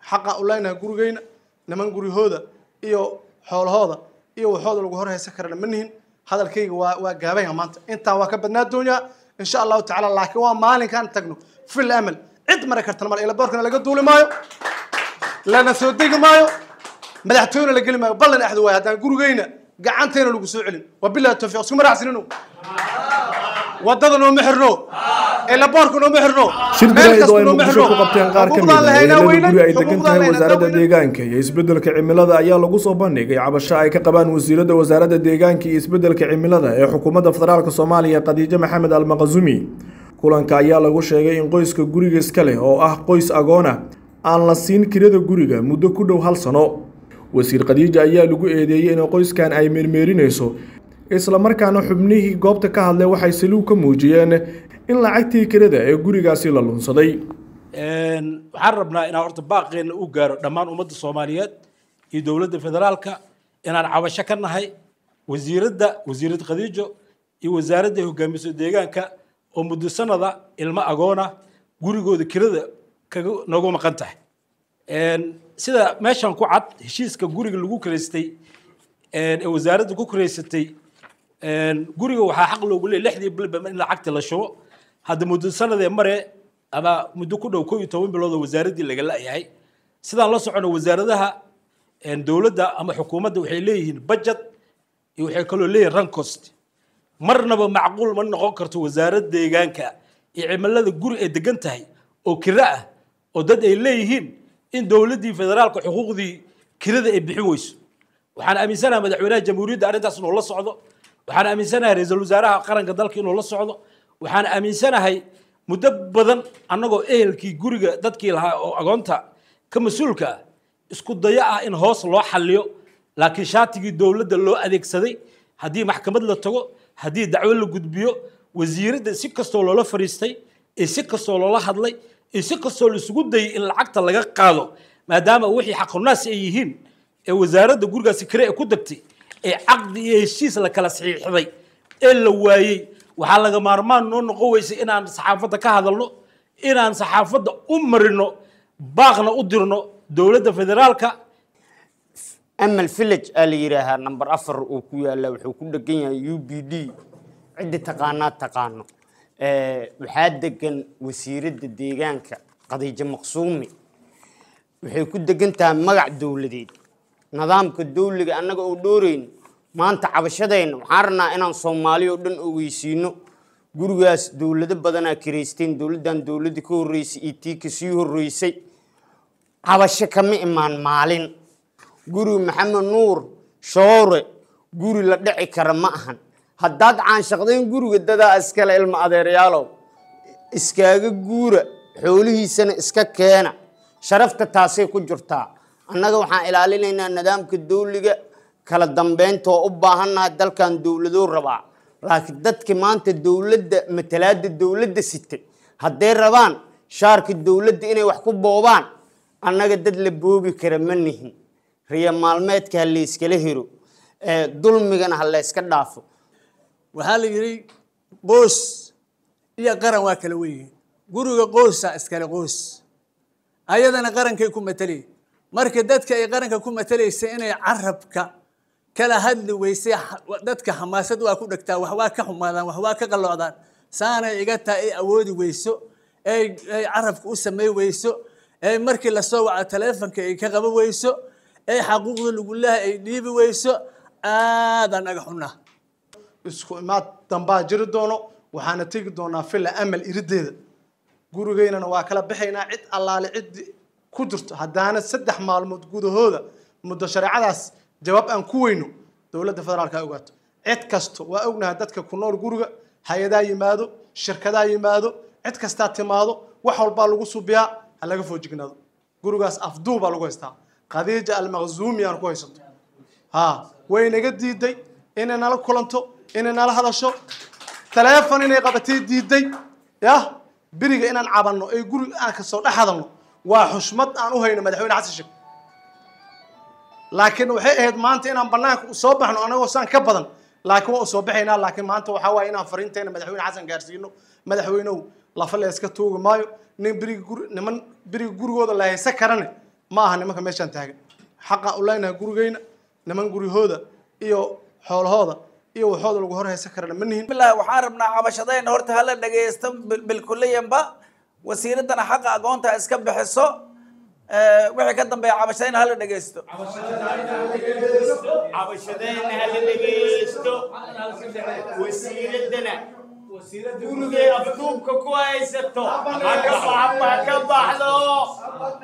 حقا أولينا جروجين نمن جري هذا إيو حال هذا إيو هذا لو جهره سكر منهن هذا الكي و ما أنت أنت وكبرنا الدنيا إن شاء الله تعالى الله كوا مالك كان تجنو في الأمل عد مركز تمر إلى بركنا لقد دول مايو لنا سودي مايو ملحتونا لقل مايو بلا أحد واحد أنا جروجين قعنتين لو علم وبلا توفيق سمر عسينو آه. وضدنا محرنو boorkunoma xirno shirkuna qaar ka ah guri ay degan tahay wasaaradda deegaanka iyo isbeddelka cimilada ayaa lagu soo bandhigay cabasho ay ka qabaan wasiiradda wasaaradda deegaanka iyo isbedelka cimilada ee xukuumadda federaalk soomaaliya khadiijo maxamed almaqasumi kulanka ayaa lagu sheegay in qoyska guriga iska leh oo ah qoys agoona ah, aan la siin kirada guriga muddo ku dhow hal sano wasiir khadiija ayaa lagu eedeeyey in qoyskan ay meermeerinayso islamarkaana xubnihii goobta ka hadlay waxay saluug ka muujiyeen in lacagtii kirada ee gurigaasi la lunsaday waxaan rabnaa inaan horta baaqeenna u gaaro dhammaan ummadda soomaaliyeed iyo dowladda federaalka inaan cabasho ka nahay wasiiradda wasiirad khadiijo iyo wasaaradda hogaamiso deegaanka oo muddo sanada ilmo agoona gurigooda kirada kaga nagu maqan tahay sida meeshan ku cad heshiiska guriga lagu kiraystay ee wasaaradda ku kiraysatay guriga waxaa xaq loogu leeyahay lixdii bilba in lacagta la shubo hadda muddo sanadee mare ama muddo ku dhow koo iyo toban bilood oo wasaaraddii laga la'yahay sidaan la socono wasaaradaha dowladda ama xukuumadda waxay leeyihiin budget iyo waxay kaloo leeyihin run cost marnaba macquul ma noqon karto wasaarad deegaanka iyo cimilada guri ay degan tahay oo kira ah oo dad ay leeyihiin in dowladdii federaalka xuquuqdii kirada ay bixin weyso waxaan aaminsanaha madaxweynaha jamhuuriyadda arrintaas inuu la socdo waxaan aaminsanahay ra-iisul wasaaraha qaranka dalka inuu la socdo waxaan aaminsanahay muddo badan annagoo ehelkii guriga dadkii lahaa oo agoonta ka mas-uulka ah isku dayo ah in hoos loo xalliyo laakiin shaatigii dowladda loo adeegsaday haddii maxkamad la tago haddii dacwo la gudbiyo wasiiradda si kastoo loola fadhiistay ee si kastoo loola hadlay ee si kastoo laisugu dayay in lacagta laga qaado maadaama wixii xaqunaas ay yihiin ee wasaaradda gurigaasi kale ee ku degtay ee caqdi iyo heshiis la kala saxiixday ee la waayey waxaa laga maarmaan noo noqon weysa inaan saxaafadda ka hadalno inaan saxaafadda u marino baaqna u dirno dowladda federaalka amal village aa la yidhaahaa number afar oo ku yaalla wuxuu ku dhegan yahay u b d ciddi taqaanaa taqaano waxaa degan wasiiradda deegaanka khadiijo maqsuumi waxay ku degan tahay magac dowladeed nidaamka dawliga annaga oo dhoorayno maanta cabashadayna waxaan rabnaa inaan soomaaliya oo dhan ogeysiino gurigaas dowlado badanaa kiraysteen dowladdan dowladdii ka horreysay iyo e tii ka sii horreysay cabasho kama imaan maalin guriga maxamed nuur shoore guri la dhici kara ma ahan haddaad caanshaqdayn guriga dadaa iskale ilmo adeeryaalow iskaaga guura xoolihiisana iska keena sharafta taasay ku jirtaa annaga waxaan ilaalinaynaa nidaamka dawliga kala dambayntoo u baahannaha dalkan dawladuu rabaa laakiin dadki maanta dowladda matalaada dowladda sitay hadday rabaan shaarka dawladda inay wax ku boobaan annaga dad la boobi kara ma nihin riya maalmeedka ha layskala hiro dulmigana ha layska dhaafo waxaa la yidhi qoos iyo qaran waa kala weyihiin guriga qoosaa iskale qoos ayadana qarankay ku matalaye marka dadka ay qaranka ku matalaysa inay carabka kala hadli weysay dadka xamaasad waa ku dhegtaa wax waa ka xumaadaan waxwaa ka qalloocdaan saanay iga taha ay awoodi weyso ay carabka u samay weyso ee markii lasoo waca taleefonka ay ka qaba weyso ee xaquuqda lagulaha ay dhiibi weyso aadaan aga xunnaa isku imaad dambaa jiri doono waxaana tegi doonaa fila amal irideeda gurigeynana waa kala baxaynaa cid allaale ciddii ku jirto haddaana saddex maalmood gudahooda muddo shareecadaas jawaab aan ku weyno dowladda federaalka ha ogaato cid kasto waa ognahay dadka ku nool guriga hay-adaa yimaado shirkadaa yimaado cid kastaa timaado wax walbaa lagu subiyaa ha laga foo gurigaas afduu baa lagu haystaa khadiija almaqzuumi aan ku haysato ha way naga diiday inay nala kulanto inay nala hadasho taleefon inay qabatay diiday yah biriga inaan cabanno ee guriga aan kasoo dhex hadalno وحشمت أنا هنا مدحوين عسشك لكن وحي أهد ما أنت إنا بناك أصبح أنا وسان كبدا لكن وصباح هنا لكن ما أنت وحوا إنا فرنتين مدحوين عسن جارسينو مدحوينو لا فلا يسكتوه مايو نين جور نمن بري جور هذا لا يسكرنا ما هني ما كمشان تاجن حق الله إنه جور جينا نمن جور هذا إيو حول هذا إيو حول الجهر هيسكرنا منهم بالله وحاربنا عمشدين هرت هلا نجي استم بالكلية بقى wasiiradana xaqa agoonta iska bixiso wixii ka dambeeya cabashadayna hala dhegeysto cabashadayna hala dhegeysto wasiiradana gurigay afduubka ku haysato haka baxdo haka baxdo